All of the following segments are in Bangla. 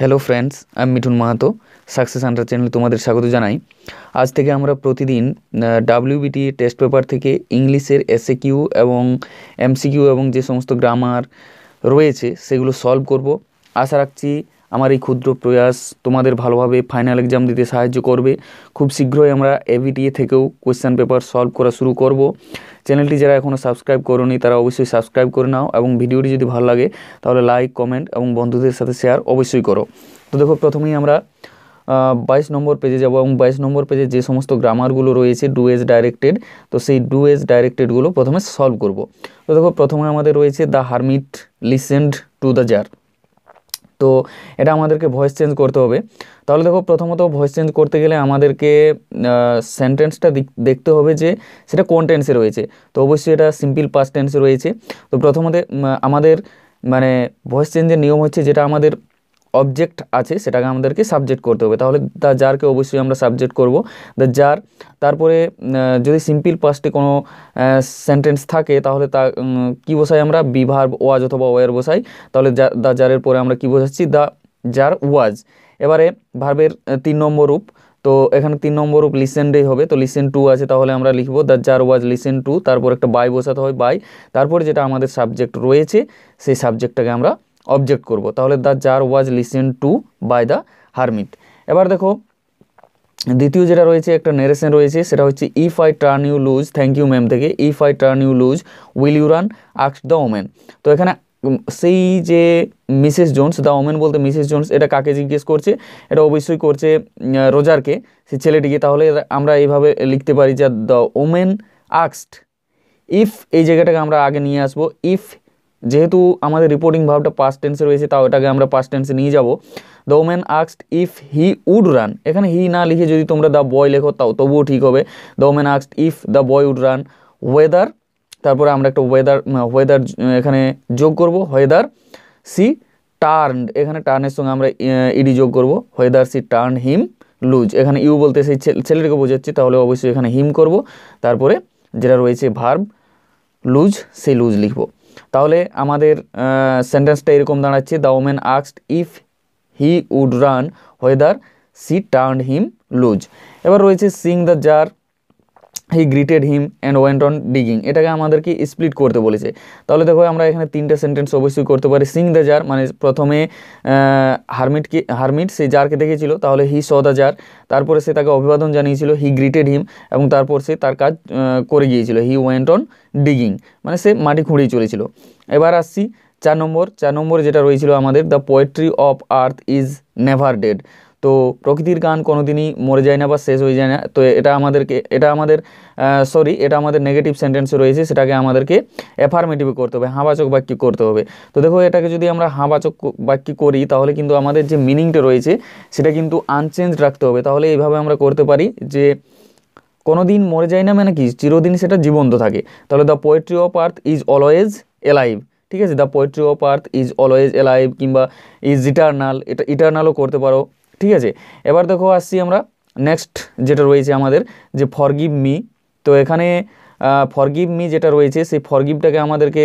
হ্যালো ফ্রেন্ডস আমি মিঠুন মাহাতো সাকসেস আন্ডার চ্যানেলে তোমাদের স্বাগত জানাই আজ থেকে আমরা প্রতিদিন ডাব্লিউবিটি টেস্ট পেপার থেকে ইংলিশের এসএ কিউ এবং এমসিকিউ এবং যে সমস্ত গ্রামার রয়েছে সেগুলো সলভ করব আশা রাখছি আমার এই ক্ষুদ্র প্রয়াস তোমাদের ভালোভাবে ফাইনাল এক্সাম দিতে সাহায্য করবে খুব শীঘ্রই আমরা এভিটিএ থেকেও কোয়েশ্চেন পেপার সলভ করা শুরু করব চ্যানেলটি যারা এখনও সাবস্ক্রাইব করনি তারা অবশ্যই সাবস্ক্রাইব করে নাও এবং ভিডিওটি যদি ভালো লাগে তাহলে লাইক কমেন্ট এবং বন্ধুদের সাথে শেয়ার অবশ্যই করো তো দেখো প্রথমেই আমরা বাইশ নম্বর পেজে যাব এবং বাইশ নম্বর পেজে যে সমস্ত গ্রামারগুলো রয়েছে ডু এজ ডাইরেক্টেড তো সেই ডু এজ ডাইরেক্টেডগুলো প্রথমে সলভ করব তো দেখো প্রথমে আমাদের রয়েছে the hermit listened to the tsar তো এটা আমাদেরকে ভয়েস চেঞ্জ করতে হবে তাহলে দেখো প্রথমত ভয়েস চেঞ্জ করতে গেলে আমাদেরকে সেন্টেন্সটা দেখতে হবে যে সেটা কোন টেন্সে রয়েছে তো অবশ্যই এটা সিম্পল পাস্ট টেন্সে রয়েছে তো প্রথমত আমাদের মানে ভয়েস চেঞ্জের নিয়ম হচ্ছে যেটা আমাদের অবজেক্ট আছে সেটাকে আমাদেরকে সাবজেক্ট করতে হবে তাহলে দ্য জারকে অবশ্যই আমরা সাবজেক্ট করব দ্য জার তারপরে যদি সিম্পল পাস্টে কোনো সেন্টেন্স থাকে তাহলে তা কী বসাই আমরা বিভার ওয়াজ অথবা ওয়ার বসাই তাহলে দ্য জারের পরে আমরা কি বোঝাচ্ছি দ্য জার ওয়াজ এবারে ভার্বের তিন নম্বর রূপ তো এখানে তিন নম্বর রূপ লিসেন হবে তো লিসেন টু আছে তাহলে আমরা লিখব the tsar was listen to তারপর একটা বাই বসাতে হয় বাই তারপরে যেটা আমাদের সাবজেক্ট রয়েছে সেই সাবজেক্টটাকে আমরা অবজেক্ট করব তাহলে the tsar was listen to by the hermit এবার দেখো দ্বিতীয় যেটা রয়েছে একটা নেরেশন রয়েছে সেটা হচ্ছে if I turn you loose thank you ma'am থেকে if I turn you loose will you run asks the woman তো এখানে সেই যে মিসেস জোন্স দ্য ওমেন বলতে মিসেস জোন্স এটা কাকে জিজ্ঞেস করছে এটা অবশ্যই করছে রোজারকে সে ছেলেটিকে তাহলে আমরা এইভাবে লিখতে পারি যে দ্য ওমেন আক্সড ইফ এই জায়গাটাকে আমরা আগে নিয়ে আসবো ইফ যেহেতু আমাদের রিপোর্টিং ভাবটা পাস্ট টেন্সে রয়েছে তাও এটাকে আমরা পাস্ট টেন্সে নিয়ে যাব দ্য ওম্যান আক্সড ইফ হি উড রান এখানে হি না লিখে যদি তোমরা দ্য বয় লেখো তাও তবুও ঠিক হবে দ্য ওম্যান আক্সড if the boy would run whether তারপরে আমরা একটা ওয়েদার ওয়েদার এখানে যোগ করব ওয়েদার সি টার্ন এখানে টার্নের সঙ্গে আমরা ইডি যোগ করব whether she turn him loose এখানে ইউ বলতে সেই ছেলেটাকে বোঝাচ্ছি তাহলে অবশ্যই এখানে হিম করব তারপরে যেটা রয়েছে ভার্ব লুজ সেই লুজ লিখব তাহলে আমাদের সেন্টেন্সটা এরকম দাঁড়াচ্ছে দ্য ওমেন আক্সড if he would run whether she turn him loose এবার রয়েছে সিং the tsar he greeted him and went on digging এটাকে আমাদেরকে স্প্লিট করতে বলেছে তাহলে দেখো আমরা এখানে তিনটে সেন্টেন্স অবশ্যই করতে পারি সিং দ্য জার মানে প্রথমে হারমিটকে হারমিট সে জারকে দেখেছিল তাহলে হি স দ্য জার তারপরে সে তাকে অভিবাদন জানিয়েছিল হি গ্রিটেড হিম এবং তারপর সে তার কাজ করে গিয়েছিল হি ওয়েন্ট অন ডিগিং মানে সে মাটি খুঁড়েই চলেছিল এবার আসছি চার নম্বর চার নম্বর যেটা রয়েছিল আমাদের the poetry of earth is never dead তো প্রকৃতির গান কোনো দিনই মরে যায় না বা শেষ হয়ে যায় না তো এটা আমাদেরকে এটা আমাদের সরি এটা আমাদের নেগেটিভ সেন্টেন্স রয়েছে সেটাকে আমাদেরকে অ্যাফার্মেটিভ করতে হবে হাঁবাচক বাক্য করতে হবে তো দেখো এটাকে যদি আমরা হাঁবাচক বাক্য করি তাহলে কিন্তু আমাদের যে মিনিংটা রয়েছে সেটা কিন্তু আনচেঞ্জ রাখতে হবে তাহলে এইভাবে আমরা করতে পারি যে কোনো দিন মরে যায় না মানে কি চিরদিন সেটা জীবন্ত থাকে তাহলে the poetry of earth is always alive ঠিক আছে the poetry of earth is always alive কিংবা ইজ ইটার্নাল এটা ইটার্নালও করতে পারো ঠিক আছে এবার দেখো আসছি আমরা নেক্সট যেটা রয়েছে আমাদের যে ফরগিভ মি তো এখানে ফরগিভ মি যেটা রয়েছে সেই ফরগিভটাকে আমাদেরকে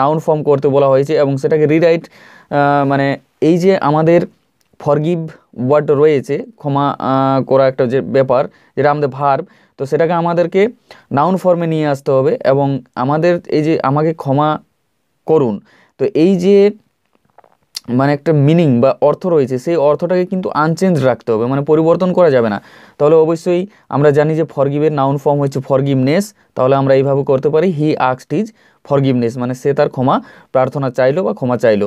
নাউন ফর্ম করতে বলা হয়েছে এবং সেটাকে রিরাইট মানে এই যে আমাদের ফরগিভ ওয়ার্ড রয়েছে ক্ষমা করা একটা যে ব্যাপার যেটা আমাদের ভার্ব তো সেটাকে আমাদেরকে নাউন ফর্মে নিয়ে আসতে হবে এবং আমাদের এই যে আমাকে ক্ষমা করুন তো এই যে মানে একটা মিনিং বা অর্থ রয়েছে সেই অর্থটাকে কিন্তু আনচেঞ্জ রাখতে হবে মানে পরিবর্তন করা যাবে না তাহলে অবশ্যই আমরা জানি যে ফরগিভের নাউন ফর্ম হচ্ছে ফরগিভনেস তাহলে আমরা এইভাবে করতে পারি হি আক্সড ইজ ফরগিভনেস মানে সে তার ক্ষমা প্রার্থনা চাইলো বা ক্ষমা চাইলো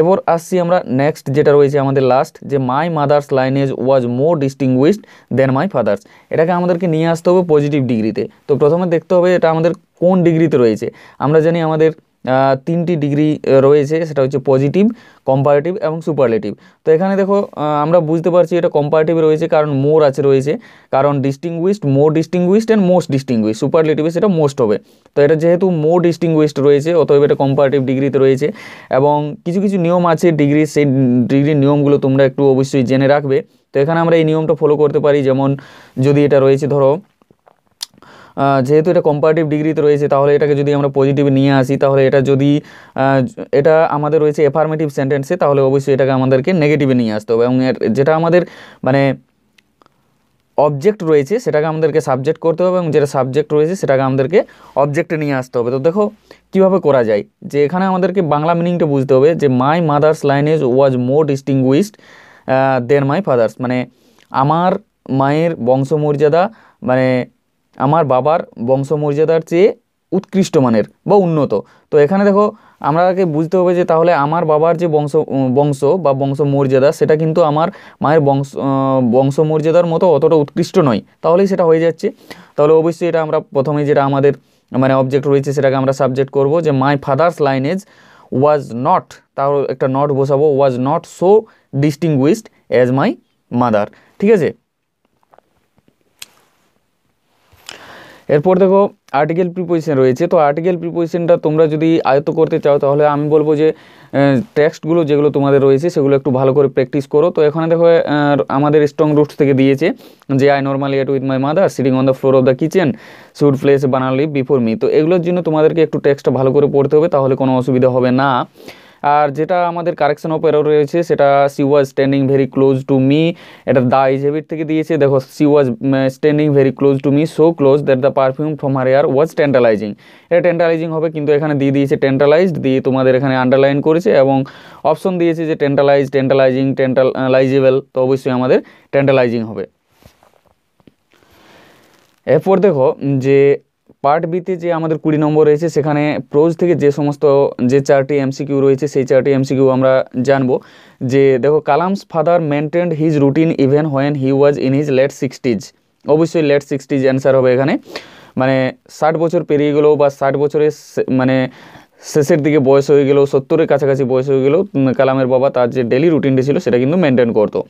এবার আসছি আমরা নেক্সট যেটা রয়েছে আমাদের লাস্ট যে my mother's lineage was more distinguished than my father's এটাকে আমাদেরকে নিয়ে আসতে হবে পজিটিভ ডিগ্রিতে তো প্রথমে দেখতে হবে এটা আমাদের কোন ডিগ্রিতে রয়েছে আমরা জানি আমাদের তিনটি ডিগ্রি রয়েছে সেটা হচ্ছে পজিটিভ কম্পারেটিভ এবং সুপারলেটিভ তো এখানে দেখো আমরা বুঝতে পারছি এটা কম্পারেটিভ রয়েছে কারণ মোর আছে রয়েছে কারণ distinguished more distinguished and most distinguished সুপারলেটিভে সেটা মোস্ট হবে তো এটা যেহেতু মোর ডিস্টিংগুইস্ট রয়েছে অতএব এটা কম্পারেটিভ ডিগ্রিতে রয়েছে এবং কিছু কিছু নিয়ম আছে ডিগ্রি সেই ডিগ্রির নিয়মগুলো তোমরা একটু অবশ্যই জেনে রাখবে তো এখানে আমরা এই নিয়মটা ফলো করতে পারি যেমন যদি এটা রয়েছে ধরো যেহেতু এটা কম্পারেটিভ ডিগ্রিতে রয়েছে তাহলে এটাকে যদি আমরা পজিটিভ নিয়ে আসি তাহলে এটা যদি এটা আমাদের রয়েছে এফার্মেটিভ সেন্টেন্সে তাহলে অবশ্যই এটাকে আমাদেরকে নেগেটিভে নিয়ে আসতে হবে এবং যেটা আমাদের মানে অবজেক্ট রয়েছে সেটাকে আমাদেরকে সাবজেক্ট করতে হবে এবং যেটা সাবজেক্ট রয়েছে সেটাকে আমাদেরকে অবজেক্টে নিয়ে আসতে হবে তো দেখো কীভাবে করা যায় যে এখানে আমাদেরকে বাংলা মিনিংটা বুঝতে হবে যে my mother's lineage was more distinguished than my father's মানে আমার মায়ের বংশমর্যাদা মানে আমার বাবার বংশমর্যাদার চেয়ে উৎকৃষ্ট মানের বা উন্নত তো এখানে দেখো আমাকে বুঝতে হবে যে তাহলে আমার বাবার যে বংশ বংশ বা বংশমর্যাদা সেটা কিন্তু আমার মায়ের বংশ বংশমর্যাদার মতো অতটা উৎকৃষ্ট নয় তাহলেই সেটা হয়ে যাচ্ছে তাহলে অবশ্যই এটা আমরা প্রথমে যেটা আমাদের মানে অবজেক্ট রয়েছে সেটাকে আমরা সাবজেক্ট করব যে my father's lineage was not তার একটা নট বসাবো was not so distinguished as my mother ঠিক আছে এরপর দেখো আর্টিকেল প্রিপোজিশন রয়েছে তো আর্টিকেল প্রিপোজিশনটা তোমরা যদি আয়ত্ত করতে চাও তাহলে আমি বলবো যে টেক্সটগুলো যেগুলো তোমাদের রয়েছে সেগুলো একটু ভালো করে প্র্যাকটিস করো তো এখানে দেখো আমাদের স্ট্রং রুটস থেকে দিয়েছে যে I normally ate with my mother sitting on the floor of the kitchen should place banana before me তো এগুলোর জন্য তোমাদেরকে একটু টেক্সটটা ভালো করে পড়তে হবে তাহলে কোনো অসুবিধা হবে না আর যেটা আমাদের কারেকশন অফ এরর রয়েছে সেটা she was standing very close to me এটা দা ইজেভিট থেকে দিয়েছে দেখো she was standing very close to me so close that the perfume from her hair was tantalising এটা টেন্টালাইজিং হবে কিন্তু এখানে দিয়ে দিয়েছে টেন্টালাইজড দিয়ে তোমাদের এখানে আন্ডারলাইন করেছে এবং অপশন দিয়েছে যে টেন্টালাইজ টেন্টালাইজিং টেন্টালাইজেবল তো অবশ্যই আমাদের টেন্টালাইজিং হবে এরপর দেখো যে পার্ট বিতে যে আমাদের কুড়ি নম্বর রয়েছে সেখানে প্রোজ থেকে যে সমস্ত যে চারটি এমসিকিউ রয়েছে সেই চারটি এমসিকিউ আমরা জানবো যে দেখো Kalam's father maintained his routine even when he was in his late sixties অবশ্যই লেট সিক্সটিজ অ্যান্সার হবে এখানে মানে ষাট বছর পেরিয়ে গেলেও বা ষাট বছরের মানে শেষের দিকে বয়স হয়ে গেলেও সত্তরের কাছাকাছি বয়স হয়ে গেলেও কালামের বাবা তার যে ডেলি রুটিনটি ছিল সেটা কিন্তু মেনটেন করতো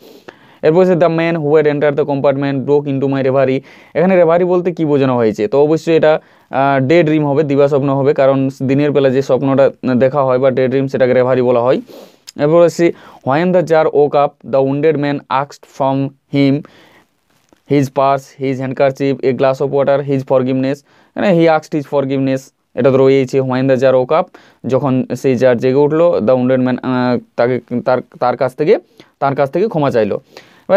এরপর হচ্ছে the man who'd enter the compartment broke into my reverie এখানে রেভারি বলতে কি বোঝানো হয়েছে তো অবশ্যই এটা ডে ড্রিম হবে দিবা স্বপ্ন হবে কারণ দিনের বেলা যে স্বপ্নটা দেখা হয় বা ডে ড্রিম সেটাকে রেভারি বলা হয় এরপর আসছি when the tsar woke up the wounded man আক্সড from him his purse his handkerchief a glass of water his forgiveness মানে হি আক্সড হিজ ফরগিভনেস এটা তো রয়েছে হোয়েন দ্য জার কাপ যখন সেই জার জেগে উঠলো দ্য উন্ডেড ম্যান তাকে তার তার কাছ থেকে তার কাছ থেকে ক্ষমা চাইলো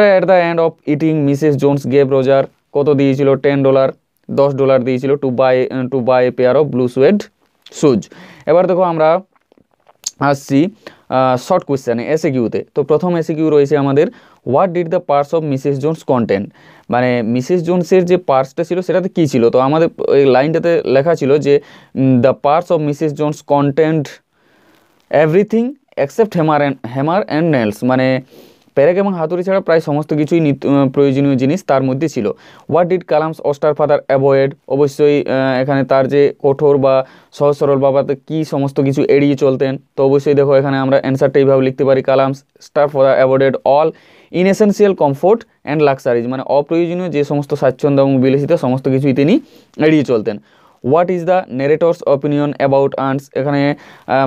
at the end of eating Mrs Jones gave Roger কত দিয়েছিল টেন ডলার দশ ডলার দিয়েছিল to buy to buy pair of blue suede shoes এবার দেখো আমরা আসছি শর্ট কোয়েশ্চেনে এসে কিউতে তো প্রথম এসে কিউ রয়েছে আমাদের what did the purse of Mrs Jones content মানে মিসেস জোনসের যে পার্সটা ছিল সেটাতে কী ছিল তো আমাদের এই লাইনটাতে লেখা ছিল যে the purse of Mrs Jones content everything except hammer and hammer and nails মানে প্যারেক এবং হাতুড়ি ছাড়া প্রায় সমস্ত কিছুই প্রয়োজনীয় জিনিস তার মধ্যে ছিল what did Kalam's austere father avoid অবশ্যই এখানে তার যে কঠোর বা সহজ সরল বাবাতে কী সমস্ত কিছু এড়িয়ে চলতেন তো অবশ্যই দেখো এখানে আমরা অ্যান্সারটা এইভাবে লিখতে পারি Kalam's austere father avoid all essential comfort and luxuries মানে অপ্রয়োজনীয় যে সমস্ত স্বাচ্ছন্দ্য এবং বিলসিতা সমস্ত কিছুই তিনি এড়িয়ে চলতেন what is the narrator's opinion about আর্নস এখানে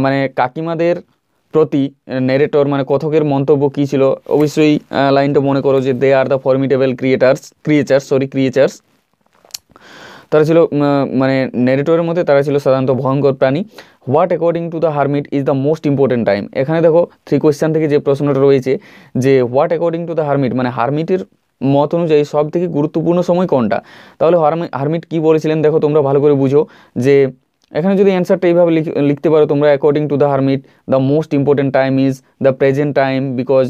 মানে কাকিমাদের প্রতি নেরেটর মানে কথকের মন্তব্য কী ছিল অবশ্যই লাইনটা মনে করো যে they are the formidable creators creatures sorry creatures তারা ছিল মানে নেরেটরের মধ্যে তারা ছিল সাধারণত ভয়ঙ্কর প্রাণী what according to the hermit is the most important time এখানে দেখো থ্রি কোয়েশ্চান থেকে যে প্রশ্নটা রয়েছে যে what according to the hermit মানে হারমিটের মত অনুযায়ী সব থেকে গুরুত্বপূর্ণ সময় কোনটা তাহলে হারমিট কী বলেছিলেন দেখো তোমরা ভালো করে বুঝো যে এখানে যদি অ্যান্সারটা এইভাবে লিখতে পারো তোমরা according to the hermit the most important time is the present time because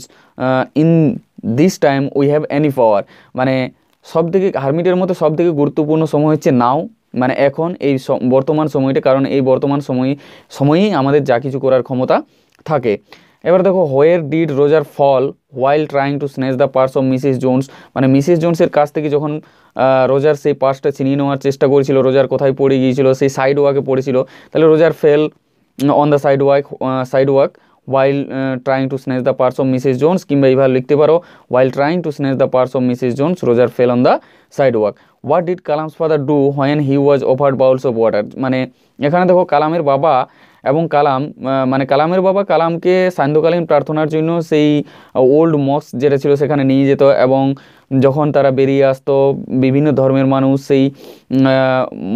in this time we have any power মানে সবথেকে হারমিটের মতো সবথেকে গুরুত্বপূর্ণ সময় হচ্ছে নাও মানে এখন এই বর্তমান সময়টা কারণ এই বর্তমান সময়ে সময়েই আমাদের যা কিছু করার ক্ষমতা থাকে এবার দেখো where did Roger fall while trying to snatch the purse of Mrs Jones মানে মিসিস জোন্সের কাছ থেকে যখন রোজার সেই পার্সটা ছিনিয়ে নেওয়ার চেষ্টা করেছিল রোজার কোথায় পড়ে গিয়েছিল সেই সাইড ওয়াকে পড়েছিল তাহলে Roger fell on the sidewalk sidewalk while trying to snatch the purse of Mrs Jones কিংবা এইভাবে লিখতে পারো trying to snatch the purse of Mrs Jones Roger fell on the sidewalk what did Kalam's father do when he was over bowls of water মানে এখানে দেখো কালামের বাবা এবং কালাম মানে কালামের বাবা কালামকে সান্ধ্যকালীন প্রার্থনার জন্য সেই ওল্ড মক্স যেটা ছিল সেখানে নিয়ে যেত এবং যখন তারা বেরিয়ে আসতো বিভিন্ন ধর্মের মানুষ সেই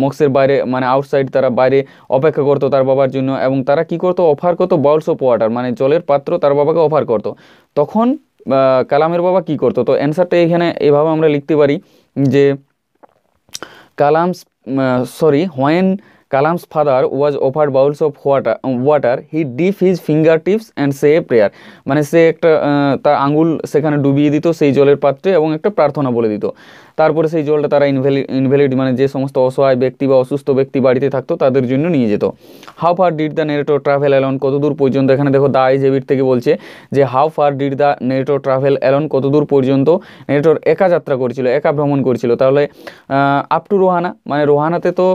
মক্সের বাইরে মানে আউটসাইড তারা বাইরে অপেক্ষা করতো তার বাবার জন্য এবং তারা কি করতো অফার করতো বাউলস অফ ওয়াটার মানে জলের পাত্র তার বাবাকে অফার করতো তখন কালামের বাবা কি করতো তো অ্যান্সারটা এখানে এভাবে আমরা লিখতে পারি যে Kalam's sorry when father was over bowls of water water water dip his fingertips and say a prayer মানে সে একটা তার আঙুল সেখানে ডুবিয়ে দিত সেই জলের পাত্রে এবং একটা প্রার্থনা বলে দিত তারপরে সেই জলটা তারা ইনভ্যালিড ইনভ্যালিড মানে যে সমস্ত অসহায় ব্যক্তি বা অসুস্থ ব্যক্তি বাড়িতে থাকতো তাদের জন্য নিয়ে যেত how far did the narrator travel alone কতদূর পর্যন্ত এখানে দেখো দা আই হেবিট থেকে বলছে যে how far did the narrator travel alone কতদূর পর্যন্ত নেটোর একা যাত্রা করেছিল একা ভ্রমণ করেছিল তাহলে আপ টু রোহানা মানে রোহানাতে তো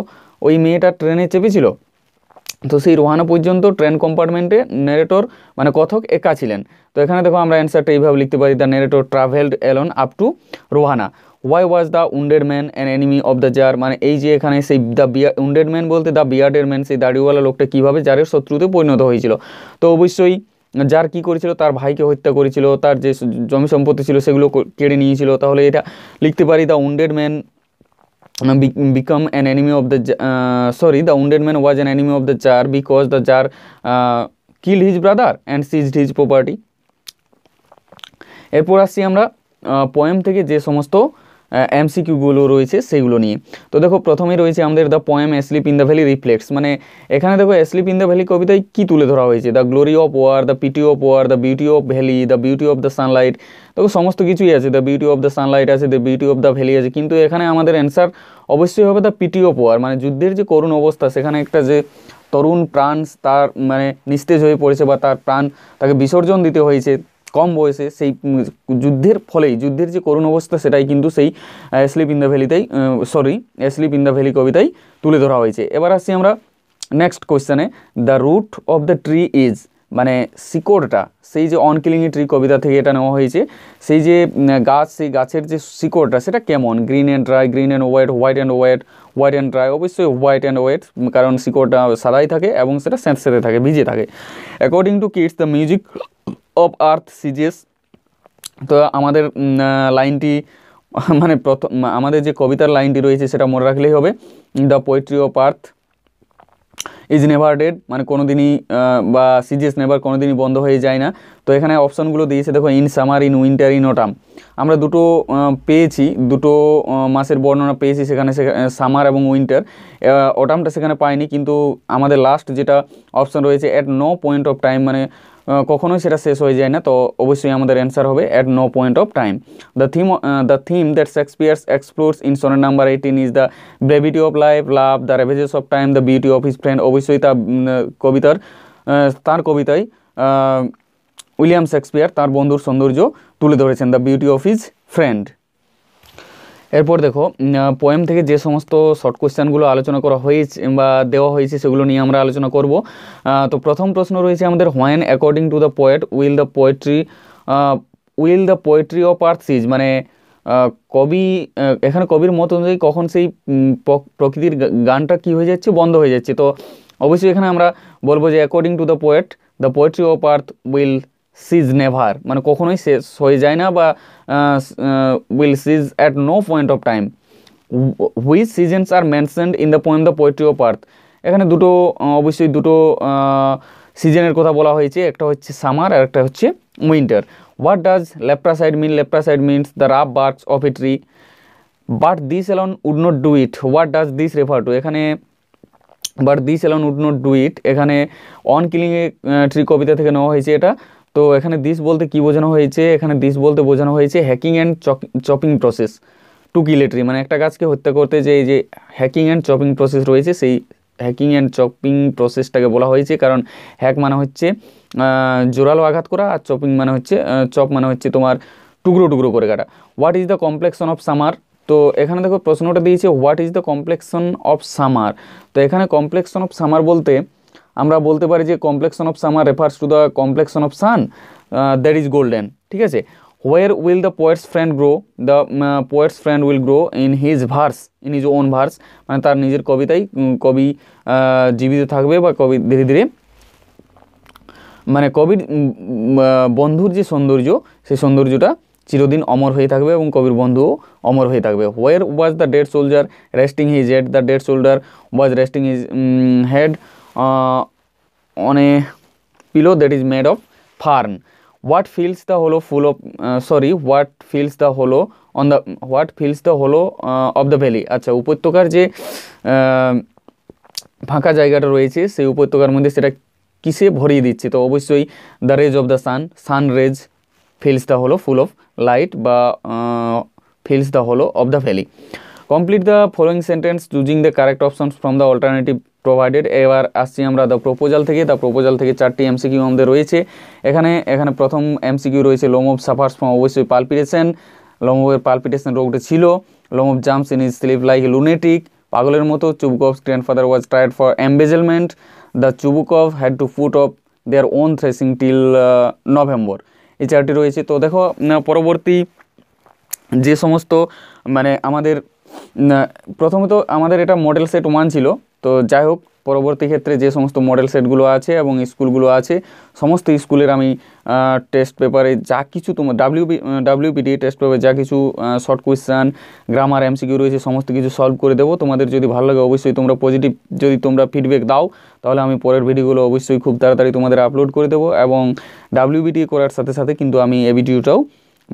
ওই মেয়েটা ট্রেনে চেপেছিল তো সেই রোহানা পর্যন্ত ট্রেন কম্পার্টমেন্টে নেরেটর মানে কথক একা ছিলেন তো এখানে দেখো আমরা অ্যান্সারটা এইভাবে লিখতে পারি the narrator travelled alone up to Rohana why was the wounded man an enemy of the tsar মানে এই যে এখানে সেই দ্য বিয়া উন্ডেড ম্যান বলতে দ্য বিয়ার্ডের ম্যান সেই দাড়িওয়ালা লোকটা কীভাবে জারের শত্রুতে পরিণত হয়েছিল তো অবশ্যই যার কি করেছিল তার ভাইকে হত্যা করেছিল তার যে জমি সম্পত্তি ছিল সেগুলো কেড়ে নিয়েছিল তাহলে এটা লিখতে পারি the wounded man become an enemy of the uh, sorry the wounded man was an enemy of the czar because the czar uh, killed his brother and seized his property এরপর আসছি আমরা পোয়েম থেকে যে সমস্ত এমসিকিউগুলো রয়েছে সেগুলো নিয়ে তো দেখো প্রথমে রয়েছে আমাদের the poem asleep in the valley reflects মানে এখানে দেখো অ্যাসলিপ ইন দ্য ভ্যালি কবিতায় কী তুলে ধরা হয়েছে the glory of war the pity of war the beauty of valley the beauty of the sunlight দেখো সমস্ত কিছুই আছে the beauty of the sunlight আছে the beauty of the valley আছে কিন্তু এখানে আমাদের অ্যান্সার অবশ্যই হবে দ্য পিটি অফ ওয়ার মানে যুদ্ধের যে করুণ অবস্থা সেখানে একটা যে তরুণ প্রাণ তার মানে নিস্তেজ হয়ে পড়েছে বা তার প্রাণ তাকে বিসর্জন দিতে হয়েছে কম বয়সে সেই যুদ্ধের ফলেই যুদ্ধের যে করুণ অবস্থা সেটাই কিন্তু সেই স্লিপ ইন দ্য ভ্যালিতেই sorry sleep in the valley কবিতায় তুলে ধরা হয়েছে এবার আসছি আমরা নেক্সট কোয়েশ্চানে the root of the tree is মানে শিকড়টা সেই যে অন ট্রি কবিতা থেকে এটা নেওয়া হয়েছে সেই যে গাছ সেই গাছের যে শিকড়টা সেটা কেমন green and dry green and white white and white white and dry অবশ্যই হোয়াইট অ্যান্ড হোয়াইট কারণ শিকড়টা সাদাই থাকে এবং সেটা স্যাঁতস্যাঁতে থাকে ভিজে থাকে according to Keats the music of earth ceases তো আমাদের লাইনটি মানে প্রথম আমাদের যে কবিতার লাইনটি রয়েছে সেটা মনে রাখলেই হবে the poetry of earth is never dead মানে কোনো দিনই বা সিজিএস নেভার কোনো দিনই বন্ধ হয়ে যায় না তো এখানে অপশনগুলো দিয়েছে দেখো in summer in winter in autumn আমরা দুটো পেয়েছি দুটো মাসের বর্ণনা পেয়েছি সেখানে সামার এবং উইন্টার ওটামটা সেখানে পাইনি কিন্তু আমাদের লাস্ট যেটা অপশান রয়েছে at no point of time মানে কখনোই সেটা শেষ হয়ে যায় না তো অবশ্যই আমাদের অ্যান্সার হবে at no point of time the theme the theme that Shakespeare's explores in sonnet number eighteen is the brevity of life love the ravages of time the beauty of his friend অবশ্যই তার কবিতার তার কবিতায় উইলিয়াম শেক্সপিয়ার তার বন্ধুর সৌন্দর্য তুলে ধরেছেন the beauty of his friend এরপর দেখো পোয়েম থেকে যে সমস্ত শর্ট কোয়েশ্চেনগুলো আলোচনা করা হয়েছে বা দেওয়া হয়েছে সেগুলো নিয়ে আমরা আলোচনা করব তো প্রথম প্রশ্ন রয়েছে আমাদের when according to the poet will the poetry will the poetry of earth is মানে কবি এখানে কবির মত অনুযায়ী কখন সেই প্রকৃতির গানটা কি হয়ে যাচ্ছে বন্ধ হয়ে যাচ্ছে তো অবশ্যই এখানে আমরা বলবো যে according to the poet the poetry of earth will cease never মানে কখনোই শেষ হয়ে যায় না বা will cease at no point of time which seasons are mentioned in the poem the poetry of earth এখানে দুটো অবশ্যই দুটো সিজনের কথা বলা হয়েছে একটা হচ্ছে সামার আর একটা হচ্ছে winter what does leprous hide mean leprous hide means the rough barks of a tree but this alone would not do it what does this refer to এখানে but this alone would not do it এখানে অন কিলিং এ ট্রি কবিতা থেকে নেওয়া হয়েছে এটা তো এখানে দিস বলতে কি বোঝানো হয়েছে এখানে দিস বলতে বোঝানো হয়েছে hacking and chopping process to kill a tree মানে একটা গাছকে হত্যা করতে যে এই যে হ্যাকিং অ্যান্ড চপিং প্রসেস রয়েছে সেই হ্যাকিং অ্যান্ড চপিং প্রসেসটাকে বলা হয়েছে কারণ হ্যাক মানে হচ্ছে জোরালো আঘাত করা আর চপিং মানে হচ্ছে চপ মানে হচ্ছে তোমার টুকরো টুকরো করে কাটা what is the complexion of summer তো এখানে দেখো প্রশ্নটা দিয়েছে what is the complexion of summer তো এখানে কমপ্লেকশন অফ সামার বলতে আমরা বলতে পারি যে complexion of summer refers to the complexion of sun that is golden ঠিক আছে where will the poet's friend grow the poet's friend will grow in his verse in his own verse মানে তার নিজের কবিতাই কবি জীবিত থাকবে বা কবি ধীরে ধীরে মানে কবির বন্ধুর যে সৌন্দর্য সেই সৌন্দর্যটা চিরদিন অমর হয়ে থাকবে এবং কবির বন্ধুও অমর হয়ে থাকবে where was the dead soldier resting his head the dead soldier was resting his head on a pillow that is made of farn what fills the hollow full of uh, sorry what fills the hollow on the what fills the hollow uh, of the valley আচ্ছা উপত্যকার যে ফাঁকা জায়গাটা রয়েছে সেই উপত্যকার মধ্যে সেটা কিসে ভরিয়ে দিচ্ছে তো অবশ্যই the rays of the sun sun rays fills the hollow full of light বা fills the hollow of the valley complete the following sentence choosing the correct option from the alternative provided এবার আসছি আমরা দ্য প্রোপোজাল থেকে দ্য প্রোপোজাল থেকে চারটি এমসিকিউ আমাদের রয়েছে এখানে এখানে প্রথম এমসিকিউ রয়েছে লোমোভ সাফার্স ফ্রম অবশ্যই পালপিটেশন লোমোভের পালপিটেশন রোগটা ছিল Lomov jumps in his sleep like lunatic পাগলের মতো Chubukov's grandfather was tried for embezzlement the Chubukov had to foot of their own threshing till November এই চারটি রয়েছে তো দেখো পরবর্তী যে সমস্ত মানে আমাদের প্রথমত আমাদের এটা মডেল সেট ওয়ান ছিল তো যাই হোক পরবর্তী ক্ষেত্রে যে সমস্ত মডেল সেটগুলো আছে এবং স্কুলগুলো আছে সমস্ত স্কুলের আমি টেস্ট পেপারে যা কিছু তোমার ডাব্লিউবি ডাব্লিউপিডি টেস্ট পেপারে যা কিছু শর্ট কোয়েশ্চান গ্রামার এমসিকিউ রয়েছে সমস্ত কিছু সলভ করে দেবো তোমাদের যদি ভালো লাগে অবশ্যই তোমরা পজিটিভ যদি তোমরা ফিডব্যাক দাও তাহলে আমি পরের ভিডিওগুলো অবশ্যই খুব তাড়াতাড়ি তোমাদের আপলোড করে দেবো এবং ডাব্লিউবিডি e করার সাথে সাথে কিন্তু আমি এ ভিডিওটাও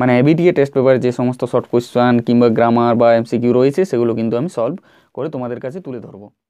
মানে এবিটিএ টেস্ট পেপারে যে সমস্ত শর্ট কোয়েশ্চান কিংবা গ্রামার বা এমসিকিউ রয়েছে সেগুলো কিন্তু আমি সলভ করে তোমাদের কাছে তুলে ধরবো